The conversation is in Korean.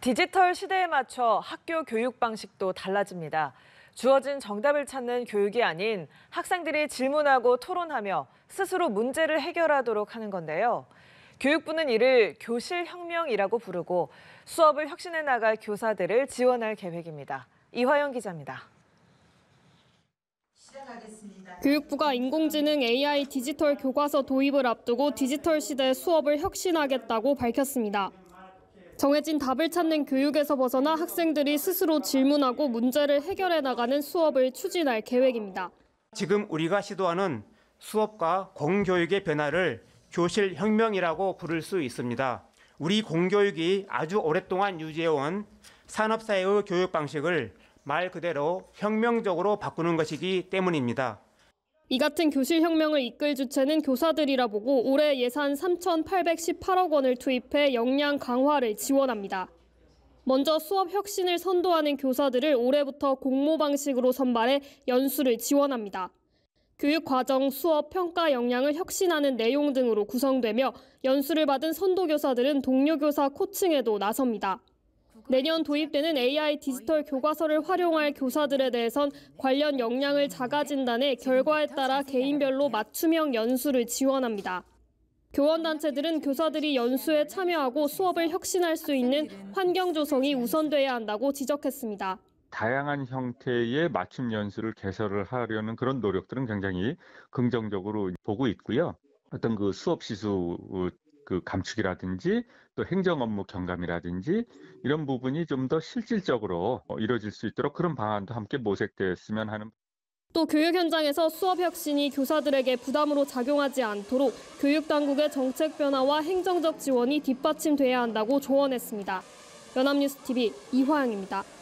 디지털 시대에 맞춰 학교 교육 방식도 달라집니다. 주어진 정답을 찾는 교육이 아닌 학생들이 질문하고 토론하며 스스로 문제를 해결하도록 하는 건데요. 교육부는 이를 교실 혁명이라고 부르고 수업을 혁신해 나갈 교사들을 지원할 계획입니다. 이화영 기자입니다. 교육부가 인공지능 AI 디지털 교과서 도입을 앞두고 디지털 시대 수업을 혁신하겠다고 밝혔습니다. 정해진 답을 찾는 교육에서 벗어나 학생들이 스스로 질문하고 문제를 해결해 나가는 수업을 추진할 계획입니다. 지금 우리가 시도하는 수업과 공교육의 변화를 교실 혁명이라고 부를 수 있습니다. 우리 공교육이 아주 오랫동안 유지해온 산업사회의 교육 방식을 말 그대로 혁명적으로 바꾸는 것이기 때문입니다. 이 같은 교실 혁명을 이끌 주체는 교사들이라 보고 올해 예산 3,818억 원을 투입해 역량 강화를 지원합니다. 먼저 수업 혁신을 선도하는 교사들을 올해부터 공모 방식으로 선발해 연수를 지원합니다. 교육 과정, 수업, 평가 역량을 혁신하는 내용 등으로 구성되며 연수를 받은 선도 교사들은 동료 교사 코칭에도 나섭니다. 내년 도입되는 AI 디지털 교과서를 활용할 교사들에 대해선 관련 역량을 작아 진단해 결과에 따라 개인별로 맞춤형 연수를 지원합니다. 교원단체들은 교사들이 연수에 참여하고 수업을 혁신할 수 있는 환경 조성이 우선돼야 한다고 지적했습니다. 다양한 형태의 맞춤 연수를 개설을 하려는 그런 노력들은 굉장히 긍정적으로 보고 있고요. 어떤 그 수업 시수 그 감축이라든지 또 행정 업무 경감이라든지 이런 부분이 좀 더 실질적으로 어, 이루어질 수 있도록 그런 방안도 함께 모색되었으면 하는 또 교육 현장에서 수업 혁신이 교사들에게 부담으로 작용하지 않도록 교육 당국의 정책 변화와 행정적 지원이 뒷받침돼야 한다고 조언했습니다. 연합뉴스 TV 이화영입니다.